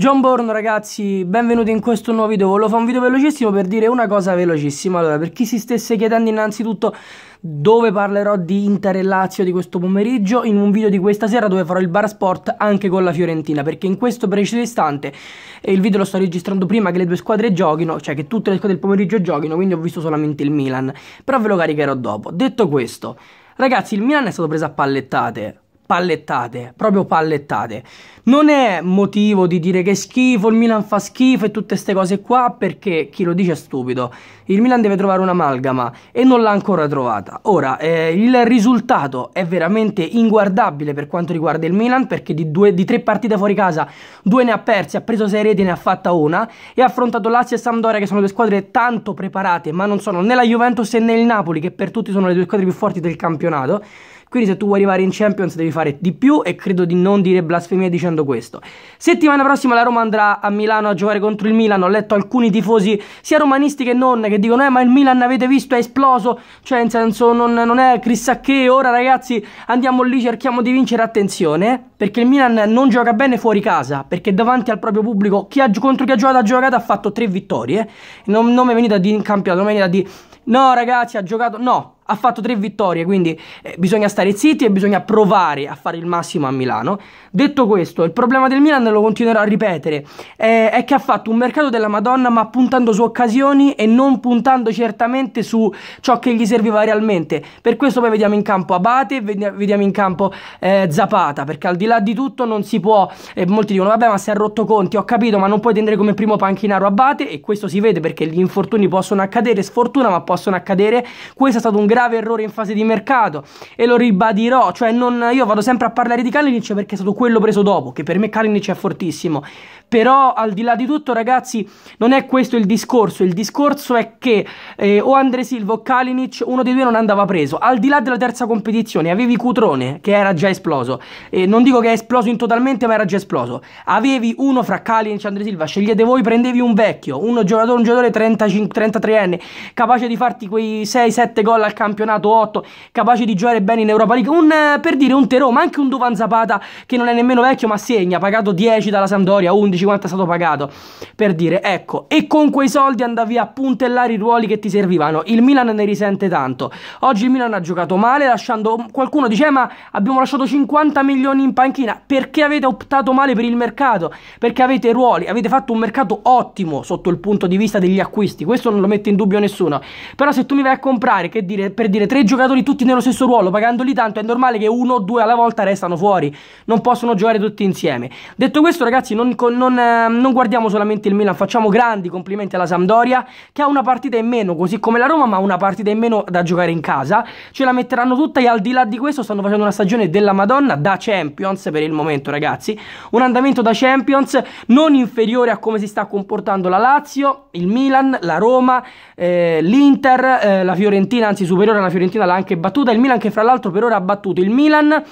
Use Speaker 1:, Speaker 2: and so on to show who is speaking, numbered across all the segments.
Speaker 1: John Bourne ragazzi, benvenuti in questo nuovo video, volevo fare un video velocissimo per dire una cosa velocissima, allora per chi si stesse chiedendo innanzitutto dove parlerò di Inter e Lazio di questo pomeriggio in un video di questa sera dove farò il bar sport anche con la Fiorentina perché in questo preciso istante e il video lo sto registrando prima che le due squadre giochino cioè che tutte le squadre del pomeriggio giochino quindi ho visto solamente il Milan però ve lo caricherò dopo detto questo ragazzi il Milan è stato preso a pallettate pallettate, proprio pallettate. Non è motivo di dire che è schifo, il Milan fa schifo e tutte queste cose qua, perché chi lo dice è stupido. Il Milan deve trovare un'amalgama e non l'ha ancora trovata. Ora, eh, il risultato è veramente inguardabile per quanto riguarda il Milan, perché di, due, di tre partite fuori casa, due ne ha perse, ha preso sei reti, ne ha fatta una, e ha affrontato Lazio e Sampdoria, che sono due squadre tanto preparate, ma non sono né la Juventus né il Napoli, che per tutti sono le due squadre più forti del campionato quindi se tu vuoi arrivare in Champions devi fare di più e credo di non dire blasfemia dicendo questo. Settimana prossima la Roma andrà a Milano a giocare contro il Milan. Ho letto alcuni tifosi, sia romanisti che non, che dicono eh ma il Milan avete visto è esploso. Cioè in senso non, non è chissà che, ora ragazzi andiamo lì, cerchiamo di vincere, attenzione. Perché il Milan non gioca bene fuori casa, perché davanti al proprio pubblico chi ha, contro chi ha giocato ha giocato ha fatto tre vittorie. Non, non mi venite a dire in campionato, non mi venite a dire no ragazzi ha giocato, no ha fatto tre vittorie, quindi eh, bisogna stare zitti e bisogna provare a fare il massimo a Milano. Detto questo, il problema del Milan, lo continuerò a ripetere, eh, è che ha fatto un mercato della Madonna ma puntando su occasioni e non puntando certamente su ciò che gli serviva realmente. Per questo poi vediamo in campo Abate, vediamo in campo eh, Zapata, perché al di là di tutto non si può, eh, molti dicono vabbè ma si è rotto Conti, ho capito, ma non puoi tenere come primo panchinaro Abate e questo si vede perché gli infortuni possono accadere, sfortuna ma possono accadere. Questo è stato un grande grave errore in fase di mercato e lo ribadirò, cioè non, io vado sempre a parlare di Kalinic perché è stato quello preso dopo, che per me Kalinic è fortissimo, però al di là di tutto, ragazzi, non è questo il discorso. Il discorso è che eh, o Andre Silva o Kalinic, uno dei due non andava preso. Al di là della terza competizione, avevi Cutrone che era già esploso. Eh, non dico che è esploso in totalmente, ma era già esploso. Avevi uno fra Kalinic e Andre Silva, scegliete voi, prendevi un vecchio, uno giocatore, un giocatore 35, 33enne, capace di farti quei 6-7 gol al campionato 8, capace di giocare bene in Europa League. Un, eh, per dire un Terò, ma anche un Duvan Zapata che non è nemmeno vecchio, ma segna, pagato 10 dalla Sampdoria, 11 dici quanto è stato pagato, per dire ecco, e con quei soldi andavi a puntellare i ruoli che ti servivano. Il Milan ne risente tanto. Oggi il Milan ha giocato male, lasciando mm, qualcuno dice eh, ma abbiamo lasciato 50 milioni in panchina, perché avete optato male per il mercato? Perché avete ruoli, avete fatto un mercato ottimo sotto il punto di vista degli acquisti, questo non lo mette in dubbio nessuno. Però se tu mi vai a comprare, che dire, per dire tre giocatori tutti nello stesso ruolo, pagandoli tanto, è normale che uno o due alla volta restano fuori, non possono giocare tutti insieme. Detto questo ragazzi, non, non non, ehm, non, guardiamo solamente il Milan, facciamo grandi complimenti alla Sampdoria che ha una partita in meno, così come la Roma, ma una partita in meno da giocare in casa. Ce la metteranno tutta e al di là di questo stanno facendo una stagione della Madonna da Champions per il momento, ragazzi. Un andamento da Champions non inferiore a come si sta comportando la Lazio, il Milan, la Roma, eh, l'Inter, eh, la Fiorentina, anzi superiore alla Fiorentina l'ha anche battuta, il Milan che fra l'altro per ora ha battuto il Milan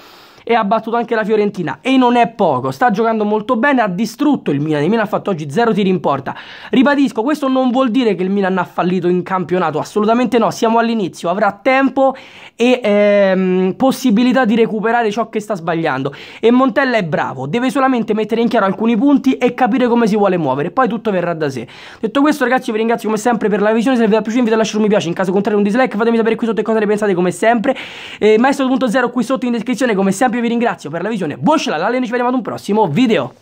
Speaker 1: e ha battuto anche la Fiorentina e non è poco, sta giocando molto bene, ha distrutto il Milan, il Milan ha fatto oggi zero tiri in porta. Ribadisco, questo non vuol dire che il Milan ha fallito in campionato, assolutamente no, siamo all'inizio, avrà tempo e ehm, possibilità di recuperare ciò che sta sbagliando e Montella è bravo, deve solamente mettere in chiaro alcuni punti e capire come si vuole muovere, poi tutto verrà da sé. Detto questo ragazzi vi ringrazio come sempre per la visione, se vi è piaciuto invito a lasciare un mi piace, in caso contrario un dislike, fatemi sapere qui sotto e cosa ne pensate come sempre. Eh, Maestro.0 qui sotto in descrizione come sempre esempio vi ringrazio per la visione, buon shalala e noi ci vediamo ad un prossimo video.